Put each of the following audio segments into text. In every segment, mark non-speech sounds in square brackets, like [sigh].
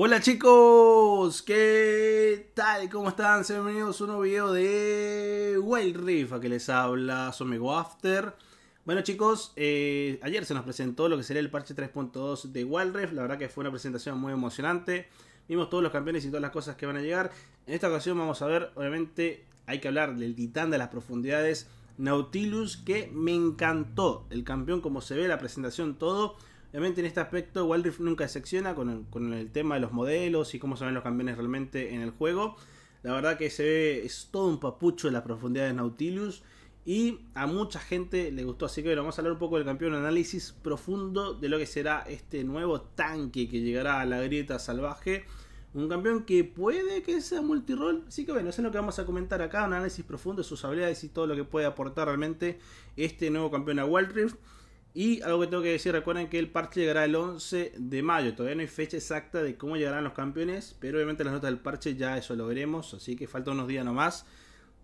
Hola chicos, ¿qué tal? ¿Cómo están? Sean bienvenidos a un nuevo video de Wild Rift, a que les habla su amigo After. Bueno chicos, eh, ayer se nos presentó lo que sería el parche 3.2 de Wild Rift, la verdad que fue una presentación muy emocionante. Vimos todos los campeones y todas las cosas que van a llegar. En esta ocasión vamos a ver, obviamente, hay que hablar del titán de las profundidades, Nautilus, que me encantó. El campeón como se ve, la presentación, todo. Obviamente en este aspecto Wild nunca decepciona con el, con el tema de los modelos y cómo se ven los campeones realmente en el juego. La verdad que se ve, es todo un papucho en las profundidades de Nautilus y a mucha gente le gustó. Así que bueno, vamos a hablar un poco del campeón, análisis profundo de lo que será este nuevo tanque que llegará a la grieta salvaje. Un campeón que puede que sea multirol. Así que bueno, eso es lo que vamos a comentar acá. Un análisis profundo de sus habilidades y todo lo que puede aportar realmente este nuevo campeón a Wild y algo que tengo que decir, recuerden que el parche llegará el 11 de mayo. Todavía no hay fecha exacta de cómo llegarán los campeones, pero obviamente las notas del parche ya eso lo veremos. Así que faltan unos días nomás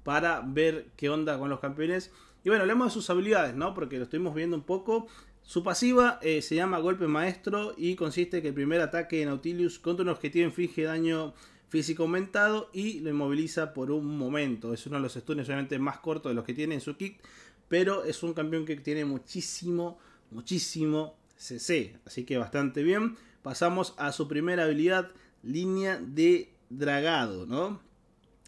para ver qué onda con los campeones. Y bueno, hablemos de sus habilidades, ¿no? Porque lo estuvimos viendo un poco. Su pasiva eh, se llama Golpe Maestro y consiste en que el primer ataque de Nautilus contra un objetivo inflige daño físico aumentado y lo inmoviliza por un momento. Es uno de los stuns obviamente más cortos de los que tiene en su kit, pero es un campeón que tiene muchísimo muchísimo CC, así que bastante bien. Pasamos a su primera habilidad, línea de dragado, ¿no?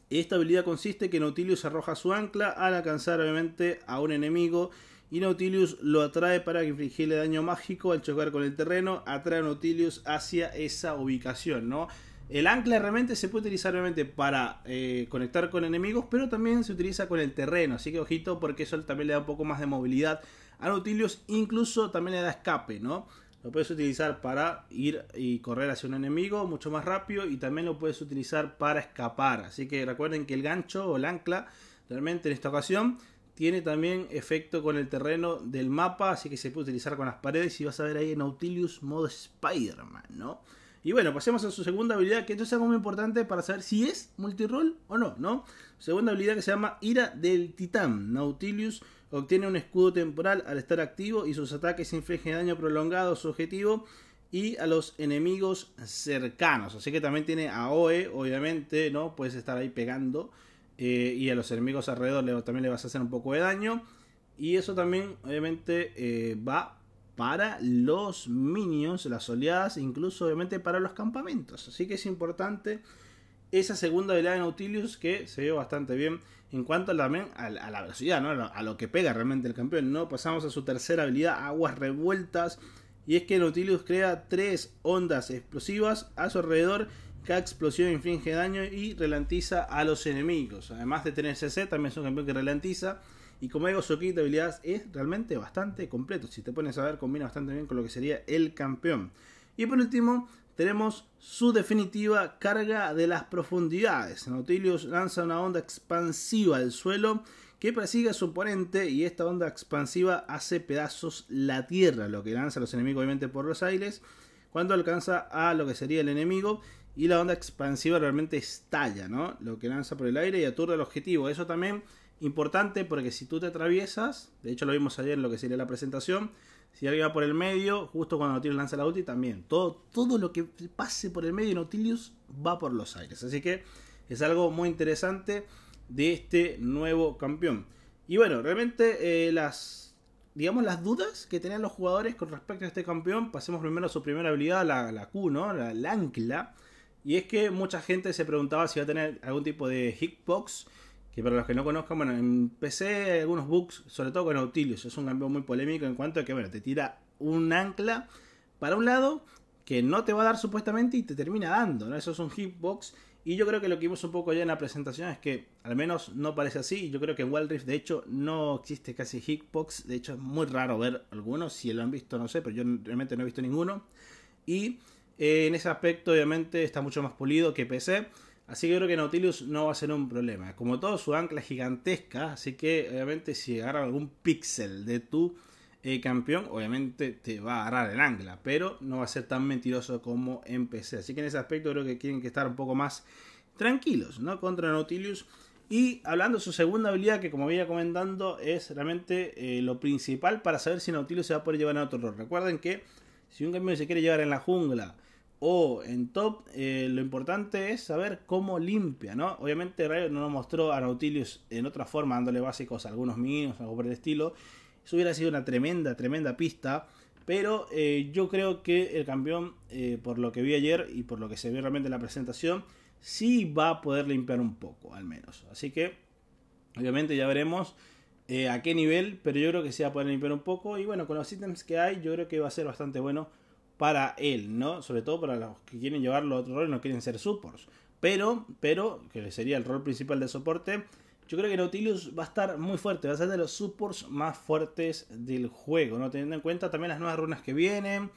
Esta habilidad consiste en que Nautilus arroja su ancla al alcanzar obviamente a un enemigo y Nautilus lo atrae para que infligirle daño mágico al chocar con el terreno, atrae a Nautilus hacia esa ubicación, ¿no? El ancla realmente se puede utilizar realmente para eh, conectar con enemigos, pero también se utiliza con el terreno, así que ojito porque eso también le da un poco más de movilidad a Nautilus, incluso también le da escape, ¿no? Lo puedes utilizar para ir y correr hacia un enemigo mucho más rápido y también lo puedes utilizar para escapar, así que recuerden que el gancho o el ancla realmente en esta ocasión tiene también efecto con el terreno del mapa, así que se puede utilizar con las paredes y vas a ver ahí en Nautilus modo Spider-Man, ¿no? Y bueno, pasemos a su segunda habilidad, que esto es algo muy importante para saber si es multirol o no, ¿no? Segunda habilidad que se llama Ira del Titán. Nautilius obtiene un escudo temporal al estar activo y sus ataques infligen daño prolongado a su objetivo y a los enemigos cercanos. Así que también tiene AOE, obviamente, ¿no? Puedes estar ahí pegando eh, y a los enemigos alrededor también le vas a hacer un poco de daño. Y eso también, obviamente, eh, va para los minions, las oleadas, incluso obviamente para los campamentos. Así que es importante esa segunda habilidad de Nautilus que se ve bastante bien en cuanto también a, la velocidad, a lo que pega realmente el campeón. No pasamos a su tercera habilidad, aguas revueltas. Y es que Nautilus crea tres ondas explosivas a su alrededor. Cada explosión inflige daño y ralentiza a los enemigos. Además de tener CC, también es un campeón que ralentiza y como digo, su kit de habilidades es realmente bastante completo. Si te pones a ver, combina bastante bien con lo que sería el campeón. Y por último, tenemos su definitiva carga de las profundidades. Nautilus lanza una onda expansiva al suelo que persigue a su oponente y esta onda expansiva hace pedazos la tierra, lo que lanza a los enemigos obviamente por los aires, cuando alcanza a lo que sería el enemigo y la onda expansiva realmente estalla, ¿no? Lo que lanza por el aire y aturde el objetivo. Eso también Importante porque si tú te atraviesas, de hecho lo vimos ayer en lo que sería la presentación, si alguien va por el medio, justo cuando Nautilus lanza la ulti, también. Todo, todo lo que pase por el medio de Nautilus va por los aires. Así que es algo muy interesante de este nuevo campeón. Y bueno, realmente eh, las, digamos, las dudas que tenían los jugadores con respecto a este campeón, pasemos primero a su primera habilidad, la, la Q, ¿no? La, ancla. Y es que mucha gente se preguntaba si iba a tener algún tipo de hitbox que para los que no conozcan, bueno, PC hay algunos bugs, sobre todo con Autilius, es un cambio muy polémico en cuanto a que, bueno, te tira un ancla para un lado que no te va a dar supuestamente y te termina dando, ¿no? Eso es un hitbox. Y yo creo que lo que vimos un poco ya en la presentación es que al menos no parece así. Yo creo que en Wild Rift de hecho no existe casi hitbox. De hecho es muy raro ver algunos. Si lo han visto no sé, pero yo realmente no he visto ninguno. Y eh, en ese aspecto obviamente está mucho más pulido que PC. Así que creo que Nautilus no va a ser un problema. Como todo, su ancla es gigantesca, así que obviamente si agarra algún píxel de tu eh, campeón, obviamente te va a agarrar el ancla, pero no va a ser tan mentiroso como en PC. Así que en ese aspecto creo que tienen que estar un poco más tranquilos, ¿no? Contra Nautilus. Y hablando de su segunda habilidad, que como había comentando, es realmente eh, lo principal para saber si Nautilus se va a poder llevar a otro rol. Recuerden que si un campeón se quiere llevar en la jungla o en top, eh, lo importante es saber cómo limpia, ¿no? Obviamente Rayo no nos mostró a Nautilius en otra forma, dándole básicos a algunos minions, algo por el estilo. Eso hubiera sido una tremenda, tremenda pista. Pero eh, yo creo que el campeón, eh, por lo que vi ayer y por lo que se vio realmente en la presentación, sí va a poder limpiar un poco, al menos. Así que, obviamente ya veremos a qué nivel, pero yo creo que sí va a poder limpiar un poco. Y bueno, con los ítems que hay, yo creo que va a ser bastante bueno para él, ¿no? Sobre todo para los que quieren llevarlo a otro rol y no quieren ser supports. Pero, pero, que sería el rol principal de soporte, yo creo que Nautilus va a estar muy fuerte, va a ser de los supports más fuertes del juego, ¿no? Teniendo en cuenta también las nuevas runas que vienen.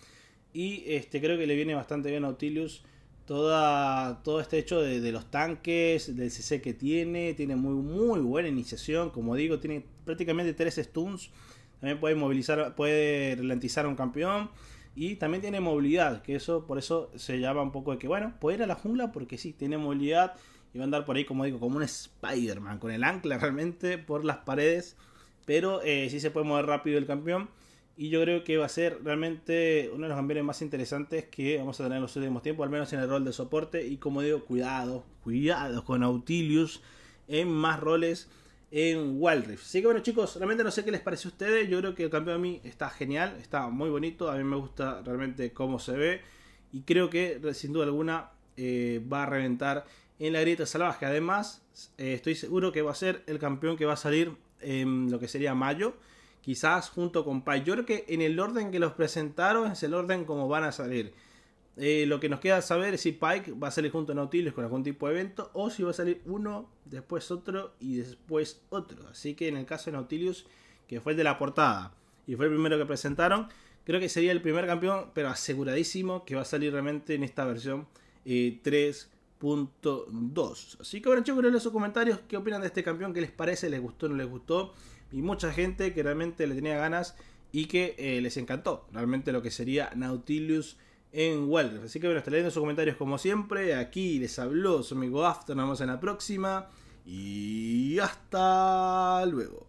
Y este, creo que le viene bastante bien a Nautilus toda, todo este hecho de, los tanques, del CC que tiene. Tiene muy, muy buena iniciación, como digo, tiene prácticamente tres stuns. También puede movilizar, puede ralentizar a un campeón. Y también tiene movilidad, que eso por eso se llama un poco de que, bueno, puede ir a la jungla porque sí, tiene movilidad y va a andar por ahí, como digo, como un Spider-Man, con el ancla [laughs] realmente por las paredes. Pero eh, sí se puede mover rápido el campeón. Y yo creo que va a ser realmente uno de los campeones más interesantes que vamos a tener en los últimos tiempos, al menos en el rol de soporte. Y como digo, cuidado, cuidado con Autilius en más roles en Wild Rift. Así que bueno chicos, realmente no sé qué les parece a ustedes. Yo creo que el campeón a mí está genial, está muy bonito. A mí me gusta realmente cómo se ve. Y creo que sin duda alguna eh, va a reventar en la grieta salvaje. Además, eh, estoy seguro que va a ser el campeón que va a salir en lo que sería mayo. Quizás junto con Pai. Yo creo que en el orden que los presentaron es el orden como van a salir. Eh, lo que nos queda saber es si Pike va a salir junto a Nautilus con algún tipo de evento o si va a salir uno, después otro y después otro. Así que en el caso de Nautilus, que fue el de la portada y fue el primero que presentaron, creo que sería el primer campeón, pero aseguradísimo que va a salir realmente en esta versión 3.2. Eh, Así que bueno chicos, en los comentarios qué opinan de este campeón, qué les parece, les gustó, no les gustó. Y mucha gente que realmente le tenía ganas y que eh, les encantó realmente lo que sería Nautilus en Así que bueno, estaré leyendo sus comentarios como siempre. Aquí les habló su amigo After. Nos vemos en la próxima. Y hasta luego.